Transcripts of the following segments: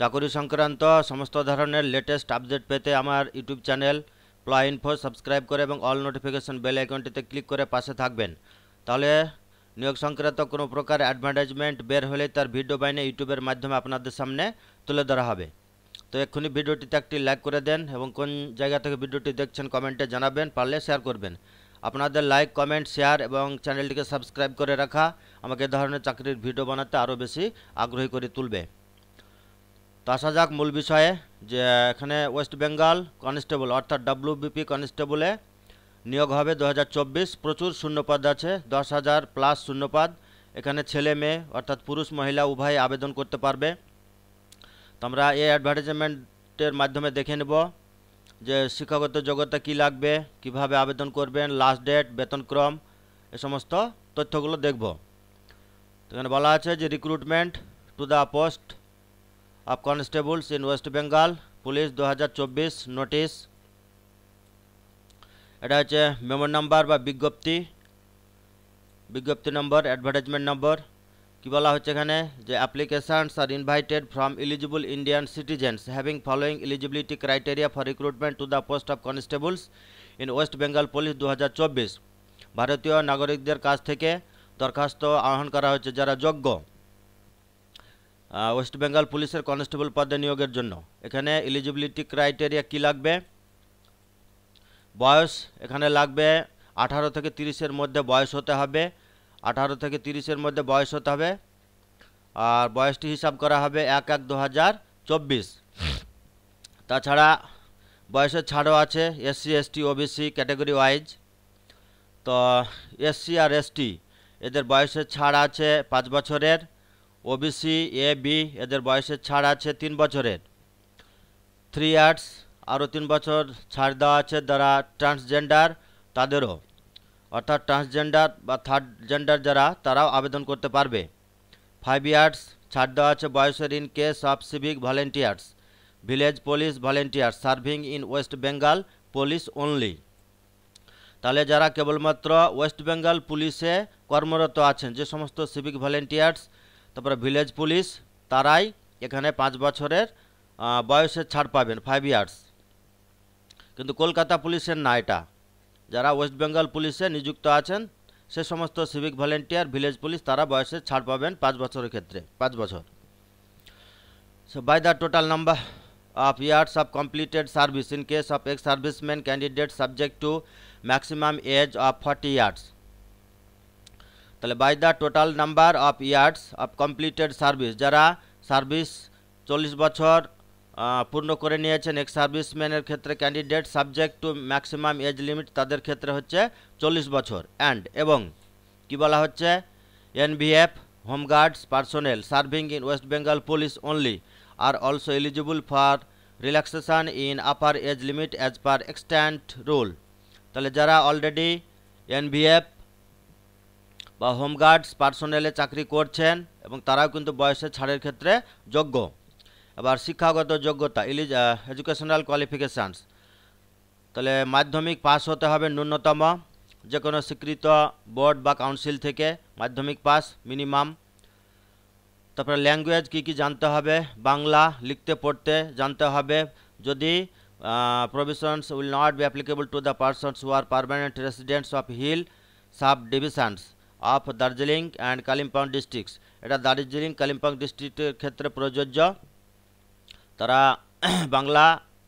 চাকরি সংক্রান্ত সমস্ত ধরনের লেটেস্ট আপডেট পেতে আমার ইউটিউব চ্যানেল প্লা ইনফো সাবস্ক্রাইব করে এবং অল নোটিফিকেশন বেল আইকনটিতে ক্লিক করে পাশে থাকবেন তাহলে নিয়োগ সংক্রান্ত কোনো প্রকার অ্যাডভার্টাইজমেন্ট বের হলে তার ভিডিও বাইনে ইউটিউবের মাধ্যমে আপনাদের সামনে তুলে ধরা হবে তো এক্ষুনি ভিডিওটিতে একটি লাইক করে দেন এবং কোন জায়গা থেকে ভিডিওটি দেখছেন কমেন্টে জানাবেন পারলে শেয়ার করবেন আপনাদের লাইক কমেন্ট শেয়ার এবং চ্যানেলটিকে সাবস্ক্রাইব করে রাখা আমাকে ধরনের চাকরির ভিডিও বানাতে আরও বেশি আগ্রহী করে তুলবে তো আসা যাক মূল বিষয়ে যে এখানে ওয়েস্ট বেঙ্গল কনস্টেবল অর্থাৎ ডাব্লিউবিপি কনস্টেবলে নিয়োগ হবে দু প্রচুর শূন্যপদ আছে দশ হাজার প্লাস শূন্যপদ এখানে ছেলে মেয়ে অর্থাৎ পুরুষ মহিলা উভয় আবেদন করতে পারবে আমরা এই অ্যাডভার্টাইজমেন্টের মাধ্যমে দেখে নেব যে শিক্ষাগত যোগ্যতা কি লাগবে কিভাবে আবেদন করবেন লাস্ট ডেট বেতনক্রম এ সমস্ত তথ্যগুলো দেখব এখানে বলা আছে যে recruitment to the post of constables in West Bengal police দু হাজার নোটিশ এটা হচ্ছে মেমো নাম্বার বা বিজ্ঞপ্তি বিজ্ঞপ্তি নম্বর অ্যাডভার্টাইজমেন্ট নম্বর কী বলা হচ্ছে এখানে যে applications are invited from eligible Indian citizens having following eligibility criteria for recruitment to the post of constables in West Bengal police দু ভারতীয় নাগরিকদের কাছ থেকে দরখাস্ত আহ্বান করা হয়েছে যারা যোগ্য ওয়েস্ট বেঙ্গল পুলিশের কনস্টেবল পদে নিয়োগের জন্য এখানে এলিজিবিলিটি ক্রাইটেরিয়া কি লাগবে বয়স এখানে লাগবে আঠারো থেকে তিরিশের মধ্যে বয়স হতে হবে আঠারো থেকে তিরিশের মধ্যে বয়স হতে হবে আর বয়সটি হিসাব করা হবে এক এক দু হাজার চব্বিশ তাছাড়া বয়সের ছাড়ও আছে SC ST OBC category wise তো এসসি আর এসটি এদের বয়সের ছাড় আছে পাঁচ বছরের ওবিসি এ বি এদের বয়সের ছাড় আছে তিন বছরের থ্রি ইয়ার্স আরও তিন বছর ছাড় দেওয়া আছে যারা ট্রান্সজেন্ডার তাদেরও অর্থাৎ ট্রান্সজেন্ডার বা থার্ড জেন্ডার যারা তারাও আবেদন করতে পারবে ফাইভ ইয়ার্স ছাড় দেওয়া আছে বয়সের in case of civic volunteers village police volunteers serving in West Bengal police only তাহলে যারা কেবলমাত্র ওয়েস্ট বেঙ্গল পুলিশে কর্মরত আছেন যে সমস্ত সিভিক ভলেন্টিয়ার্স তারপরে ভিলেজ পুলিশ তারাই এখানে পাঁচ বছরের বয়সের ছাড় পাবেন ফাইভ ইয়ার্স কিন্তু কলকাতা পুলিশের না এটা যারা ওয়েস্ট বেঙ্গল পুলিশে নিযুক্ত আছেন সে সমস্ত সিভিক ভলেন্টিয়ার ভিলেজ পুলিশ তারা বয়সের ছাড় পাবেন পাঁচ বছরের ক্ষেত্রে পাঁচ বছর so by the total number of years of completed service in case of ex serviceman candidate subject to maximum age of forty years তাহলে by the total number of years of completed service যারা service চল্লিশ বছর পূর্ণ করে নিয়েছেন এক সার্ভিসম্যানের ক্ষেত্রে candidate subject to maximum age limit তাদের ক্ষেত্রে হচ্ছে চল্লিশ বছর অ্যান্ড এবং কি বলা হচ্ছে NVF home guards personnel serving in West Bengal police only are also eligible for relaxation in upper age limit as per extant rule তাহলে যারা অলরেডি এনভিএফ বা হোমগার্ডস পার্সোনেলে চাকরি করছেন এবং তারাও কিন্তু বয়সের ছাড়ের ক্ষেত্রে যোগ্য এবার শিক্ষাগত যোগ্যতা ইলিজ এডুকেশনাল কোয়ালিফিকেশানস তাহলে মাধ্যমিক পাস হতে হবে ন্যূনতম যে কোনো স্বীকৃত বোর্ড বা কাউন্সিল থেকে মাধ্যমিক পাস মিনিমাম তারপরে ল্যাঙ্গুয়েজ কি কি জানতে হবে বাংলা লিখতে পড়তে জানতে হবে যদি provisions will not be applicable to the persons who are permanent residents of hill subdivisions of Darjeeling and Kalimpong districts এটা দার্জিলিং কালিম্পং ডিস্ট্রিক্টের ক্ষেত্রে প্রযোজ্য তারা বাংলা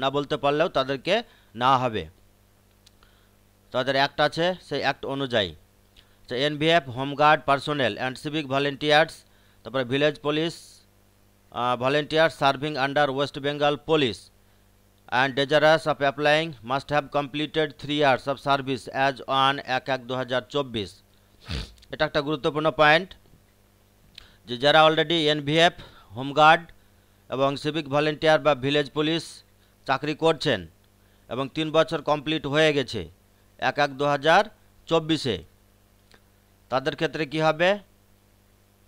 না বলতে পারলেও তাদেরকে না হবে তাদের অ্যাক্ট আছে সেই অ্যাক্ট অনুযায়ী তো NVF home guard personnel and civic volunteers তারপরে village police volunteers serving under West Bengal police and of applying must have completed three years of service as one এক এক দু হাজার চব্বিশ এটা একটা গুরুত্বপূর্ণ পয়েন্ট যে যারা অলরেডি এনভিএফ হোমগার্ড এবং সিভিক ভলেন্টিয়ার বা ভিলেজ পুলিশ চাকরি করছেন এবং তিন বছর কমপ্লিট হয়ে গেছে এক এক দু হাজার চব্বিশে তাদের ক্ষেত্রে কি হবে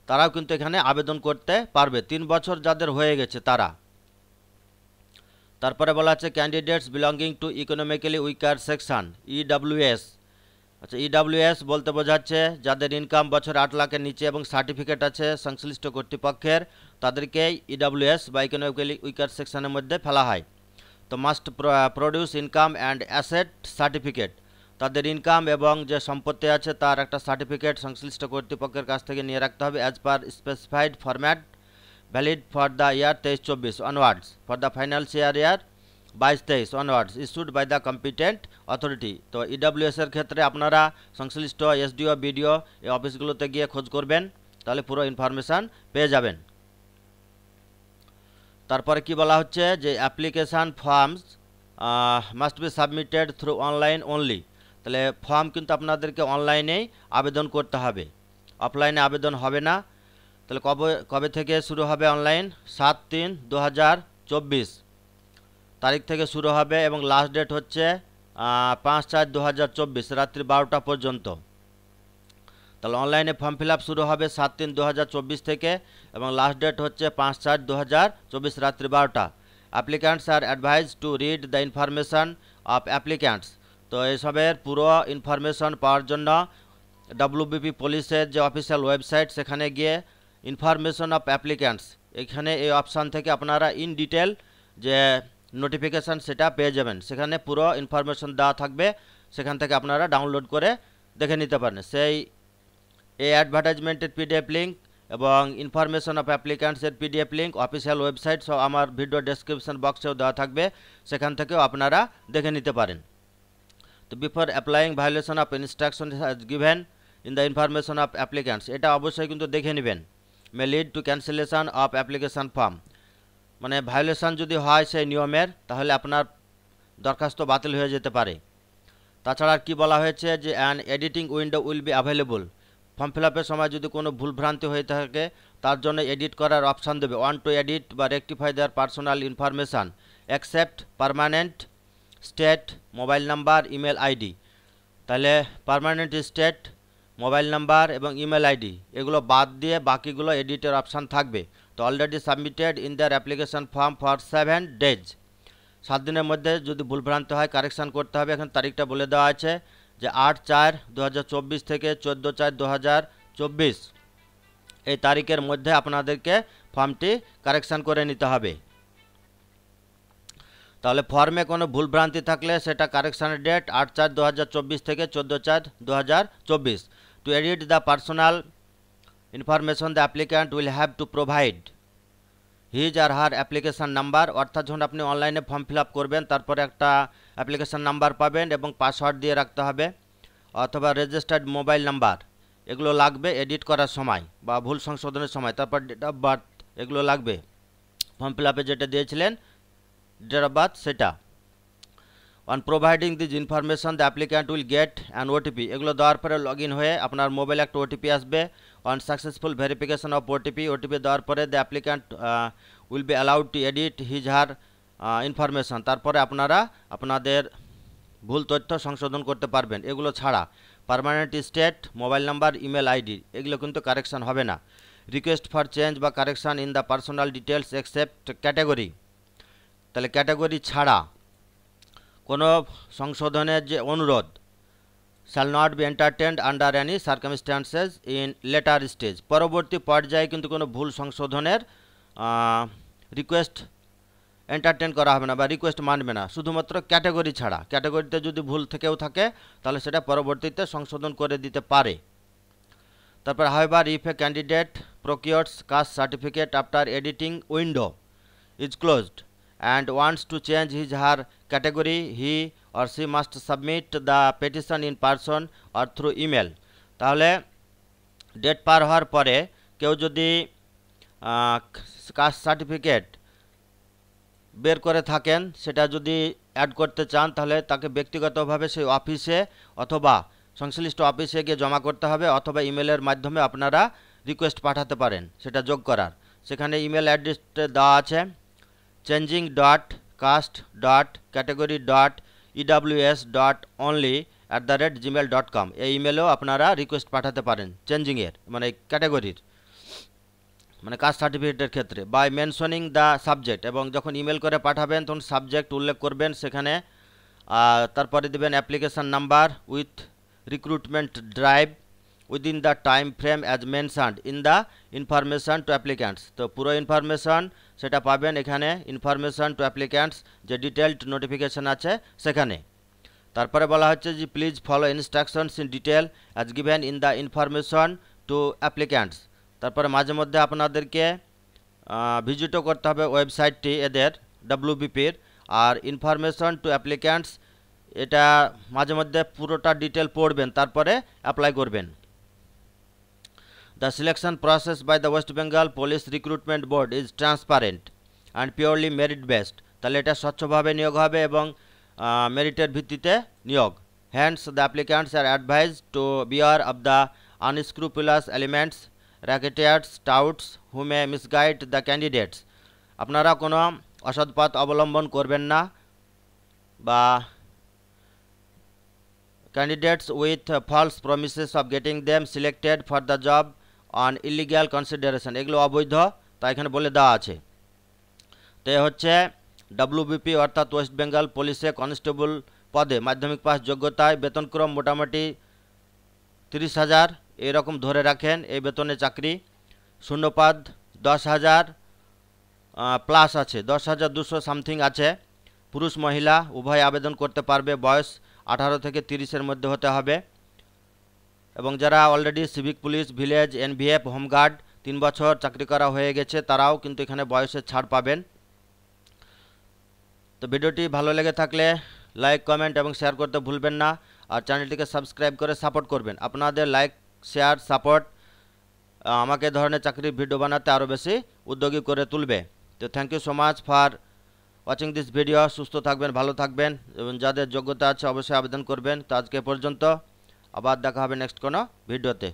তারাও কিন্তু এখানে আবেদন করতে পারবে তিন বছর যাদের হয়ে গেছে তারা তারপরে বলা আছে candidates belonging to economically weaker section EWS আচ্ছা ইডাব্লিউএস e বলতে বোঝাচ্ছে যাদের ইনকাম বছর আট লাখের নিচে এবং সার্টিফিকেট আছে সংশ্লিষ্ট কর্তৃপক্ষের তাদেরকে ইডাব্লিউএস e বা ইকোনমিক্যালি উইকার সেকশনের মধ্যে ফেলা হয় তো must produce income and asset certificate তাদের ইনকাম এবং যে সম্পত্তি আছে তার একটা সার্টিফিকেট সংশ্লিষ্ট কর্তৃপক্ষের কাছ থেকে নিয়ে রাখতে হবে as per specified format valid for the year তেইশ চব্বিশ onwards for the financial year বাইশ তেইশ onwards issued by the competent authority তো e এর ক্ষেত্রে আপনারা সংশ্লিষ্ট এসডিও বিডিও এই অফিসগুলোতে গিয়ে খোঁজ করবেন তাহলে পুরো ইনফরমেশান পেয়ে যাবেন তারপরে কি বলা হচ্ছে যে application forms must be submitted through online only তাহলে ফর্ম কিন্তু আপনাদেরকে অনলাইনেই আবেদন করতে হবে অফলাইনে আবেদন হবে না তাহলে কবে কবে থেকে শুরু হবে অনলাইন সাত তিন দু হাজার চব্বিশ তারিখ থেকে শুরু হবে এবং লাস্ট ডেট হচ্ছে পাঁচ চার দু হাজার চব্বিশ রাত্রি বারোটা পর্যন্ত তাহলে অনলাইনে ফর্ম ফিল আপ শুরু হবে সাত তিন দু হাজার চব্বিশ থেকে এবং লাস্ট ডেট হচ্ছে পাঁচ চার দু হাজার চব্বিশ রাত্রি বারোটা applicants are advise to read the information of applicants তো এসবের পুরো ইনফরমেশন পাওয়ার জন্য ডাব্লুবিপি পুলিশের যে অফিসিয়াল ওয়েবসাইট সেখানে গিয়ে ইনফরমেশন অফ অ্যাপ্লিক্যান্টস এখানে এই অপশান থেকে আপনারা ইন ডিটেল যে নোটিফিকেশান সেটা পেয়ে যাবেন সেখানে পুরো ইনফরমেশন দেওয়া থাকবে সেখান থেকে আপনারা ডাউনলোড করে দেখে নিতে পারেন সেই এই অ্যাডভার্টাইজমেন্টের পিডিএফ লিঙ্ক এবং ইনফরমেশন অফ অ্যাপ্লিক্যান্টসের পিডিএফ লিঙ্ক অফিসিয়াল ওয়েবসাইট সব আমার ভিডিও ডেসক্রিপশন বক্সেও দেওয়া থাকবে সেখান থেকেও আপনারা দেখে নিতে পারেন তো before applying violation of instruction given in the information of applicants এটা অবশ্যই কিন্তু দেখে নেবেন may lead to cancellation of application form মানে ভায়োলেশন যদি হয় সেই নিয়মের তাহলে আপনার দরখাস্ত বাতিল হয়ে যেতে পারে তাছাড়া আর কি বলা হয়েছে যে an editing window will be available form fill সময় যদি কোনো ভুলভ্রান্তি হয়ে থাকে তার জন্য এডিট করার অপশান দেবে ওয়ান টু এডিট বা রেক্টিফাই দেওয়ার personal information accept permanent state mobile number email ID তাহলে পারমানেন্ট স্টেট মোবাইল নাম্বার এবং ইমেল আইডি এগুলো বাদ দিয়ে বাকিগুলো এডিটের অপশান থাকবে তো already submitted in their application form for seven days সাত দিনের মধ্যে যদি ভুলভ্রান্ত হয় কারেকশান করতে হবে এখন তারিখটা বলে দেওয়া আছে যে আট চার দু থেকে চোদ্দো চার দু এই তারিখের মধ্যে আপনাদেরকে ফর্মটি কারেকশান করে নিতে হবে তাহলে ফর্মে কোনো ভুলভ্রান্তি থাকলে সেটা কারেকশানের ডেট আট চার দু থেকে চোদ্দো চার দু to edit the personal information the applicant will have to provide his or her application number অর্থাৎ যখন আপনি অনলাইনে ফর্ম ফিল আপ করবেন তারপরে একটা অ্যাপ্লিকেশান নাম্বার পাবেন এবং পাসওয়ার্ড দিয়ে রাখতে হবে অথবা রেজিস্টার্ড মোবাইল নাম্বার এগুলো লাগবে এডিট করার সময় বা ভুল সংশোধনের সময় তারপর ডেট অফ বার্থ এগুলো লাগবে ফর্ম ফিল আপে যেটা দিয়েছিলেন ডেট অফ বার্থ সেটা on providing this information the applicant will get an OTP এগুলো দেওয়ার পরে লগ হয়ে আপনার মোবাইলে একটা ওটিপি আসবে on successful verification of OTP OTP দেওয়ার পরে the applicant will be allowed to edit his her information তারপরে আপনারা আপনাদের ভুল তথ্য সংশোধন করতে পারবেন এগুলো ছাড়া permanent state mobile number email ID এগুলো কিন্তু কারেকশান হবে না রিকোয়েস্ট ফর চেঞ্জ বা correction in the personal details except category তাহলে ক্যাটাগরি ছাড়া কোনো সংশোধনের যে অনুরোধ shall not be entertained under any circumstances in later stage পরবর্তী পর্যায়ে কিন্তু কোনো ভুল সংশোধনের রিকোয়েস্ট এন্টারটেন করা হবে না বা রিকোয়েস্ট মানবে না শুধুমাত্র ক্যাটাগরি ছাড়া ক্যাটাগরিতে যদি ভুল থেকেও থাকে তাহলে সেটা পরবর্তীতে সংশোধন করে দিতে পারে তারপর however if a candidate procures caste certificate after editing window is closed and wants to change his her category he or she must submit the petition in person or through email তাহলে date পার হওয়ার পরে কেউ যদি caste certificate বের করে থাকেন সেটা যদি অ্যাড করতে চান তাহলে তাকে ব্যক্তিগতভাবে সেই অফিসে অথবা সংশ্লিষ্ট অফিসে গিয়ে জমা করতে হবে অথবা ইমেলের মাধ্যমে আপনারা রিকোয়েস্ট পাঠাতে পারেন সেটা যোগ করার সেখানে ইমেল অ্যাড্রেসটা দেওয়া আছে changing dot caste dot category dot EWS dot only at the rate Gmail dot com এই ইমেলেও আপনারা রিকোয়েস্ট পাঠাতে পারেন চেঞ্জিংয়ের মানে ক্যাটাগরির মানে কাস্ট সার্টিফিকেটের ক্ষেত্রে বাই মেনশনিং দ্য সাবজেক্ট এবং যখন ইমেল করে পাঠাবেন তখন সাবজেক্ট উল্লেখ করবেন সেখানে তারপরে দেবেন application number with recruitment drive within the time frame as mentioned in the information to applicants তো পুরো ইনফরমেশান সেটা পাবেন এখানে ইনফরমেশান টু অ্যাপ্লিক্যান্টস যে ডিটেলড নোটিফিকেশান আছে সেখানে তারপরে বলা হচ্ছে যে please follow instructions in detail as given in the information to applicants তারপরে মাঝে মধ্যে আপনাদেরকে ভিজিটও করতে হবে ওয়েবসাইটটি এদের ডাব্লুবিপির আর ইনফরমেশন টু অ্যাপ্লিক্যান্টস এটা মাঝে মধ্যে পুরোটা ডিটেল পড়বেন তারপরে অ্যাপ্লাই করবেন The selection process by the West Bengal Police Recruitment Board is transparent and purely merit based তাহলে এটা স্বচ্ছভাবে নিয়োগ হবে এবং মেরিটের ভিত্তিতে নিয়োগ hence the applicants are advise to beware of the unscrupulous elements racketeers touts who may misguide the candidates আপনারা কোনো অসৎ পথ অবলম্বন করবেন না বা candidates with false promises of getting them selected for the job on illegal consideration এগুলো অবৈধ তা এখানে বলে দেওয়া আছে তো হচ্ছে ডাব্লুবিপি অর্থাৎ ওয়েস্ট বেঙ্গল পুলিশে কনস্টেবল পদে মাধ্যমিক পাস যোগ্যতায় বেতনক্রম মোটামুটি তিরিশ হাজার এরকম ধরে রাখেন এই বেতনে চাকরি শূন্যপাদ দশ হাজার প্লাস আছে দশ হাজার দুশো সামথিং আছে পুরুষ মহিলা উভয় আবেদন করতে পারবে বয়স আঠারো থেকে তিরিশের মধ্যে হতে হবে এবং যারা already civic police village NVF home guard তিন বছর চাকরি করা হয়ে গেছে তারাও কিন্তু এখানে বয়সের ছাড় পাবেন তো ভিডিওটি ভালো লেগে থাকলে লাইক কমেন্ট এবং শেয়ার করতে ভুলবেন না আর চ্যানেলটিকে সাবস্ক্রাইব করে সাপোর্ট করবেন আপনাদের লাইক শেয়ার সাপোর্ট আমাকে ধরনের চাকরির ভিডিও বানাতে আরও বেশি উদ্যোগী করে তুলবে তো thank you so much for watching this video সুস্থ থাকবেন ভালো থাকবেন এবং যাদের যোগ্যতা আছে অবশ্যই আবেদন করবেন তো আজকে পর্যন্ত আবার দেখা হবে নেক্সট কোনো ভিডিওতে